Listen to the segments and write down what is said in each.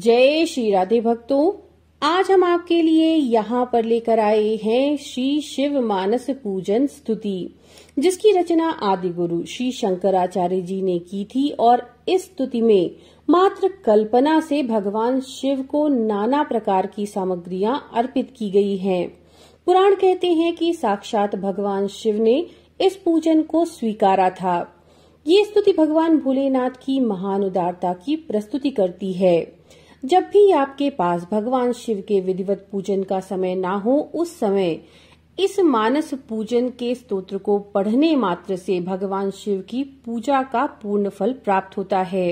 जय श्री राधे भक्तों आज हम आपके लिए यहाँ पर लेकर आए हैं श्री शिव मानस पूजन स्तुति जिसकी रचना आदि गुरु श्री शंकराचार्य जी ने की थी और इस स्तुति में मात्र कल्पना से भगवान शिव को नाना प्रकार की सामग्रियां अर्पित की गई हैं। पुराण कहते हैं कि साक्षात भगवान शिव ने इस पूजन को स्वीकारा था ये स्तुति भगवान भोलेनाथ की महान उदारता की प्रस्तुति करती है जब भी आपके पास भगवान शिव के विधिवत पूजन का समय ना हो उस समय इस मानस पूजन के स्तोत्र को पढ़ने मात्र से भगवान शिव की पूजा का पूर्ण फल प्राप्त होता है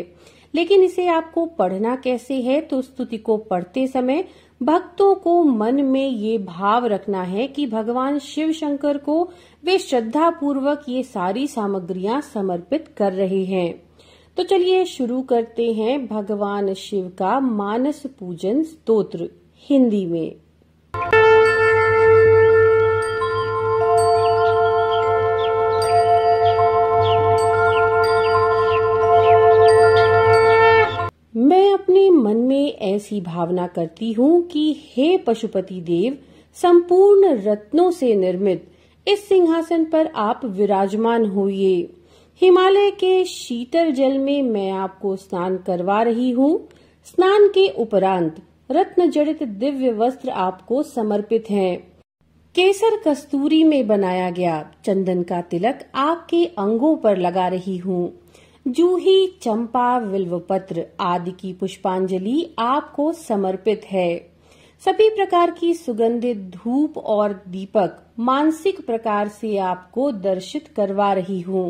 लेकिन इसे आपको पढ़ना कैसे है तो स्तुति को पढ़ते समय भक्तों को मन में ये भाव रखना है कि भगवान शिव शंकर को वे श्रद्धा पूर्वक ये सारी सामग्रियां समर्पित कर रहे हैं तो चलिए शुरू करते हैं भगवान शिव का मानस पूजन स्तोत्र हिंदी में मैं अपने मन में ऐसी भावना करती हूँ कि हे पशुपति देव संपूर्ण रत्नों से निर्मित इस सिंहासन पर आप विराजमान होइए हिमालय के शीतल जल में मैं आपको स्नान करवा रही हूँ स्नान के उपरांत रत्न जड़ित दिव्य वस्त्र आपको समर्पित हैं। केसर कस्तूरी में बनाया गया चंदन का तिलक आपके अंगों पर लगा रही हूँ जूही चंपा विल्वपत्र आदि की पुष्पांजलि आपको समर्पित है सभी प्रकार की सुगंधित धूप और दीपक मानसिक प्रकार से आपको दर्शित करवा रही हूँ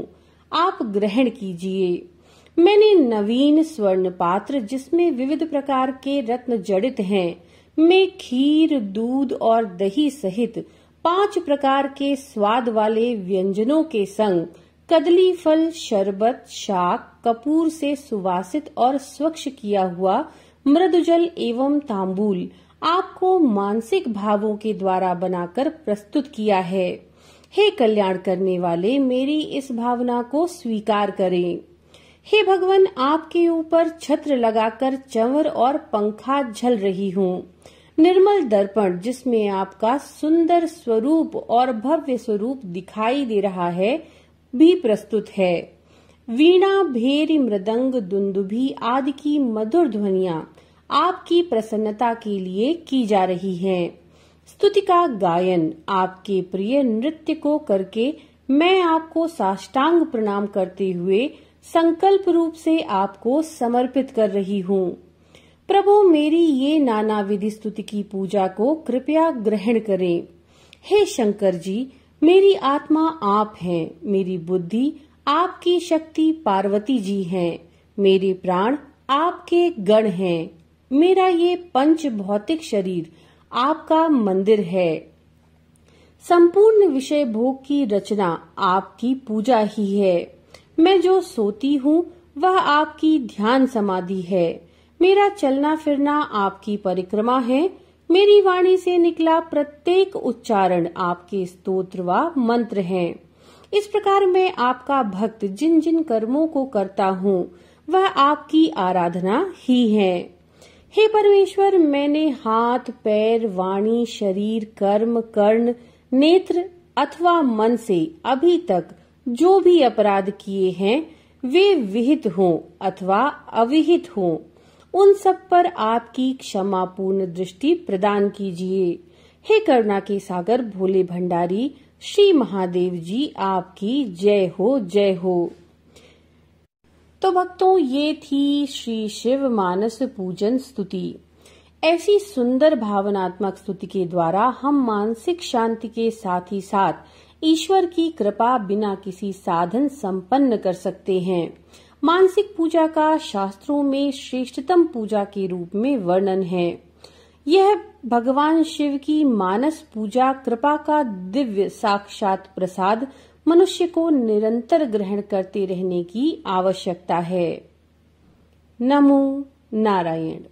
आप ग्रहण कीजिए मैंने नवीन स्वर्ण पात्र जिसमें विविध प्रकार के रत्न जड़ित हैं में खीर दूध और दही सहित पांच प्रकार के स्वाद वाले व्यंजनों के संग कदली फल शरबत शाक कपूर से सुवासित और स्वच्छ किया हुआ मृदुजल एवं तांबूल आपको मानसिक भावों के द्वारा बनाकर प्रस्तुत किया है हे कल्याण करने वाले मेरी इस भावना को स्वीकार करें हे भगवान आपके ऊपर छत्र लगाकर चंवर और पंखा झल रही हूँ निर्मल दर्पण जिसमें आपका सुंदर स्वरूप और भव्य स्वरूप दिखाई दे रहा है भी प्रस्तुत है वीणा भेरी मृदंग दुंदुभी आदि की मधुर ध्वनिया आपकी प्रसन्नता के लिए की जा रही हैं। स्तुति का गायन आपके प्रिय नृत्य को करके मैं आपको साष्टांग प्रणाम करते हुए संकल्प रूप से आपको समर्पित कर रही हूँ प्रभु मेरी ये नाना विधि स्तुति की पूजा को कृपया ग्रहण करें हे शंकर जी मेरी आत्मा आप हैं मेरी बुद्धि आपकी शक्ति पार्वती जी हैं मेरे प्राण आपके गण हैं मेरा ये पंच भौतिक शरीर आपका मंदिर है संपूर्ण विषय भोग की रचना आपकी पूजा ही है मैं जो सोती हूँ वह आपकी ध्यान समाधि है मेरा चलना फिरना आपकी परिक्रमा है मेरी वाणी से निकला प्रत्येक उच्चारण आपके स्तोत्र व मंत्र है इस प्रकार मैं आपका भक्त जिन जिन कर्मों को करता हूँ वह आपकी आराधना ही है हे परमेश्वर मैंने हाथ पैर वाणी शरीर कर्म कर्ण नेत्र अथवा मन से अभी तक जो भी अपराध किए हैं वे विहित हों अथवा अविहित हों उन सब पर आपकी क्षमा पूर्ण दृष्टि प्रदान कीजिए हे करुणा के सागर भोले भंडारी श्री महादेव जी आपकी जय हो जय हो तो भक्तों ये थी श्री शिव मानस पूजन स्तुति ऐसी सुंदर भावनात्मक स्तुति के द्वारा हम मानसिक शांति के साथ ही साथ ईश्वर की कृपा बिना किसी साधन संपन्न कर सकते हैं मानसिक पूजा का शास्त्रों में श्रेष्ठतम पूजा के रूप में वर्णन है यह भगवान शिव की मानस पूजा कृपा का दिव्य साक्षात प्रसाद मनुष्य को निरंतर ग्रहण करते रहने की आवश्यकता है नमो नारायण